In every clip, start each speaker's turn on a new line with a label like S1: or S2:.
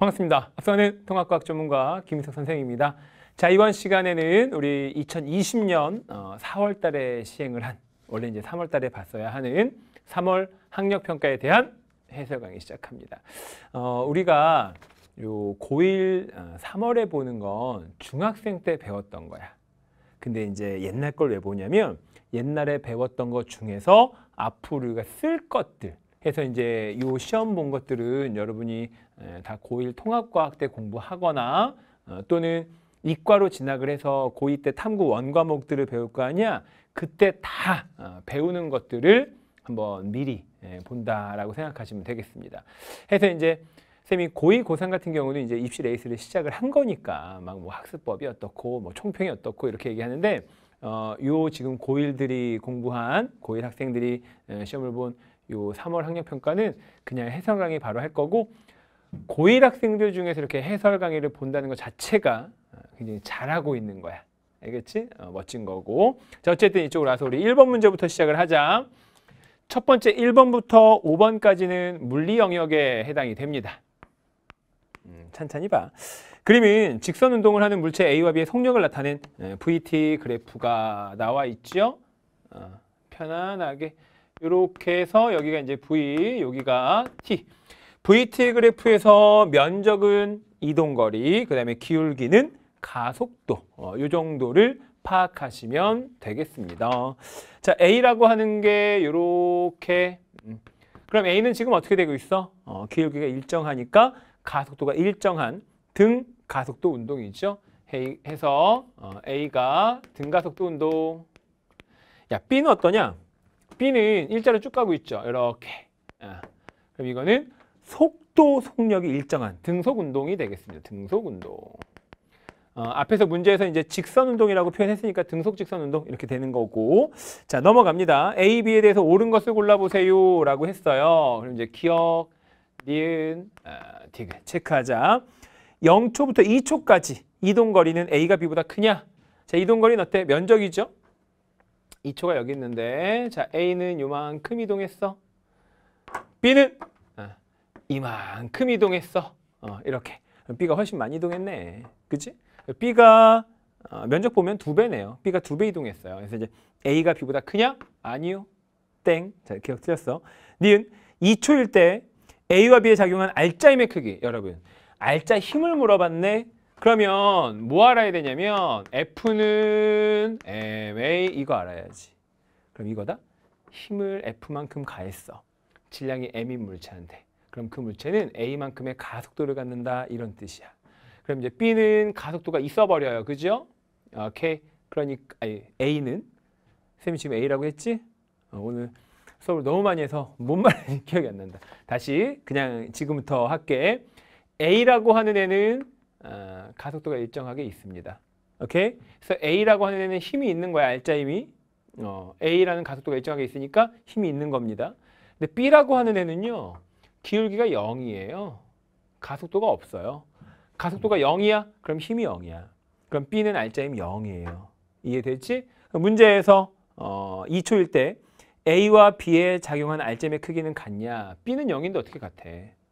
S1: 반갑습니다. 앞서는 통합과학 전문가 김인석 선생입니다. 자, 이번 시간에는 우리 2020년 4월 어, 달에 시행을 한, 원래 이제 3월 달에 봤어야 하는 3월 학력평가에 대한 해설 강의 시작합니다. 어, 우리가 요 고1 3월에 어, 보는 건 중학생 때 배웠던 거야. 근데 이제 옛날 걸 왜 보냐면 옛날에 배웠던 것 중에서 앞으로 우리가 쓸 것들, 해서 이제 요 시험 본 것들은 여러분이 다 고1 통합과학 때 공부하거나 어, 또는 이과로 진학을 해서 고2 때 탐구 원과목들을 배울 거 아니야? 그때 다 어, 배우는 것들을 한번 미리 본다라고 생각하시면 되겠습니다. 해서 이제 쌤이 고2, 고3 같은 경우는 이제 입시 레이스를 시작을 한 거니까 막 뭐 학습법이 어떻고 뭐 총평이 어떻고 이렇게 얘기하는데 어, 요 지금 고1들이 공부한 고1 학생들이 시험을 본요 3월 학력 평가는 그냥 해설 강의 바로 할 거고 고1 학생들 중에서 이렇게 해설 강의를 본다는 것 자체가 어, 굉장히 잘하고 있는 거야. 알겠지? 어, 멋진 거고. 자, 어쨌든 이쪽으로 와서 우리 1번 문제부터 시작을 하자. 첫 번째 1번부터 5번까지는 물리 영역에 해당이 됩니다. 음, 찬찬히 봐. 그림은 직선 운동을 하는 물체 A와 B의 속력을 나타낸 VT 예, 그래프가 나와 있죠? 어, 편안하게 이렇게 해서 여기가 이제 V, 여기가 T. VT 그래프에서 면적은 이동거리, 그 다음에 기울기는 가속도 어, 이 정도를 파악하시면 되겠습니다. 자, A라고 하는 게 이렇게 음. 그럼 A는 지금 어떻게 되고 있어? 어, 기울기가 일정하니까 가속도가 일정한 등 가속도 운동이죠. 해서 어, A가 등가속도 운동 야 B는 어떠냐? B는 일자로 쭉 가고 있죠. 이렇게. 아, 그럼 이거는 속도 속력이 일정한 등속 운동이 되겠습니다. 등속 운동. 어, 앞에서 문제에서 이제 직선 운동이라고 표현했으니까 등속 직선 운동 이렇게 되는 거고 자 넘어갑니다. A, B에 대해서 옳은 것을 골라보세요 라고 했어요. 그럼 이제 기억, 니은, 아, 디귿 체크하자. 0초부터 2초까지 이동거리는 A가 B보다 크냐? 자 이동거리는 어때? 면적이죠? 2초가 여기 있는데 자 A는 요만큼 이동했어. B는 어, 이만큼 이동했어. 어, 이렇게. B가 훨씬 많이 이동했네. 그치? B가 어, 면적 보면 두 배네요. B가 두 배 이동했어요. 그래서 이제 A가 B보다 크냐? 아니요. 땡. 자, 기억 틀렸어. 니은 2초일 때 A와 B에 작용한 알짜임의 크기. 여러분, 알짜 힘을 물어봤네. 그러면 뭐 알아야 되냐면 F는 MA 이거 알아야지. 그럼 이거다. 힘을 F만큼 가했어. 질량이 M인 물체한테. 그럼 그 물체는 A만큼의 가속도를 갖는다 이런 뜻이야. 그럼 이제 B는 가속도가 있어버려요. 그죠? 오케이. 그러니까 아니, A는 쌤이 지금 A라고 했지? 어, 오늘 수업을 너무 많이 해서 뭔 말인지 기억이 안 난다. 다시 그냥 지금부터 할게. A라고 하는 애는 어, 가속도가 일정하게 있습니다. 오케이? 그래서 A라고 하는 애는 힘이 있는 거야, R자 힘이. 어, A라는 가속도가 일정하게 있으니까 힘이 있는 겁니다. 근데 B라고 하는 애는요. 기울기가 0이에요. 가속도가 없어요. 가속도가 0이야? 그럼 힘이 0이야. 그럼 B는 R자 힘 0이에요. 이해됐지? 문제에서 어, 2초일 때 A와 B에 작용한 R자의 크기는 같냐? B는 0인데 어떻게 같아?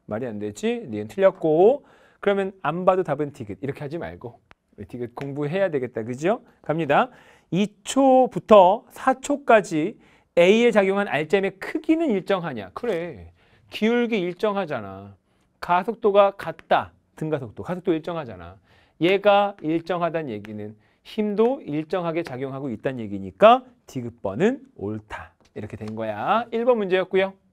S1: 말이 안 되지? 니은 틀렸고 그러면 안 봐도 답은 디귿 이렇게 하지 말고 디귿 공부해야 되겠다. 그죠? 갑니다. 2초부터 4초까지 A에 작용한 알짜임의 크기는 일정하냐? 그래. 기울기 일정하잖아. 가속도가 같다. 등가속도. 가속도 일정하잖아. 얘가 일정하다는 얘기는 힘도 일정하게 작용하고 있다는 얘기니까 디귿번은 옳다. 이렇게 된 거야. 1번 문제였고요.